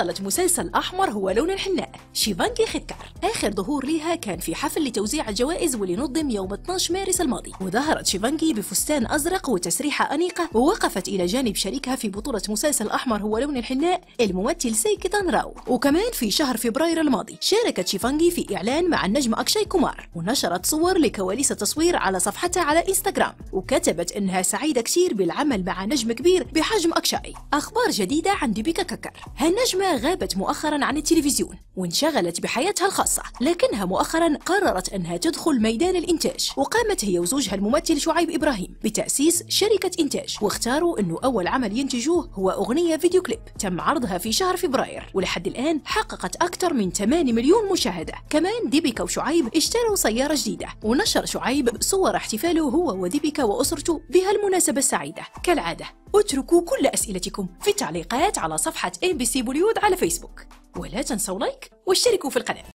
بطلة مسلسل أحمر هو لون الحناء شيفانكي خيتكار آخر ظهور ليها كان في حفل لتوزيع الجوائز واللي نظم يوم 12 مارس الماضي وظهرت شيفانكي بفستان أزرق وتسريحة أنيقة ووقفت إلى جانب شريكها في بطولة مسلسل أحمر هو لون الحناء الممثل سيكتان راو وكمان في شهر فبراير الماضي شاركت شيفانكي في إعلان مع النجم أكشاي كومار ونشرت صور لكواليس التصوير على صفحتها على إنستغرام وكتبت إنها سعيدة كثير بالعمل مع نجم كبير بحجم أكشاي أخبار جديدة عن ديبيكا ككر هالنجمة غابت مؤخرا عن التلفزيون وانشغلت بحياتها الخاصة لكنها مؤخرا قررت أنها تدخل ميدان الإنتاج وقامت هي وزوجها الممثل شعيب إبراهيم بتأسيس شركة إنتاج واختاروا أنه أول عمل ينتجوه هو أغنية فيديو كليب تم عرضها في شهر فبراير ولحد الآن حققت أكثر من 8 مليون مشاهدة كمان ديبيكا وشعيب اشتروا سيارة جديدة ونشر شعيب صور احتفاله هو وديبيكا وأسرته بهالمناسبة السعيدة كالعادة اتركوا كل أسئلتكم في التعليقات على صفحة ABC بوليود على فيسبوك ولا تنسوا لايك واشتركوا في القناة